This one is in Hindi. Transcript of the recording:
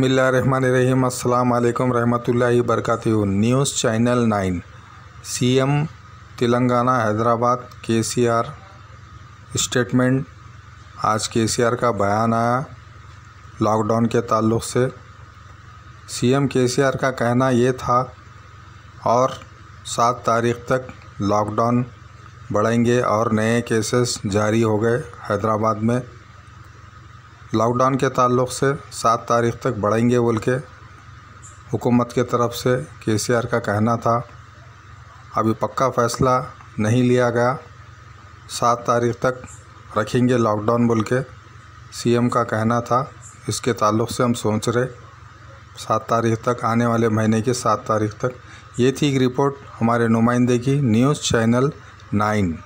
बसमिलीम अल्लाम रहमतुल्ला बरकत news channel nine CM Telangana Hyderabad KCR statement आज केसीआर का बयान आया लॉकडाउन के ताल्लुक से सीएम केसीआर का कहना ये था और सात तारीख तक लॉकडाउन बढ़ेंगे और नए केसेस जारी हो गए हैदराबाद में लॉकडाउन के ताल्लुक़ से सात तारीख़ तक बढ़ेंगे बोल के हुकूमत के तरफ से के सी आर का कहना था अभी पक्का फ़ैसला नहीं लिया गया सात तारीख़ तक रखेंगे लॉकडाउन बोल के सी एम का कहना था इसके ताल्लुक़ से हम सोच रहे सात तारीख़ तक आने वाले महीने की सात तारीख़ तक ये थी एक रिपोर्ट हमारे नुमाइंदे की न्यूज़ चैनल नाइन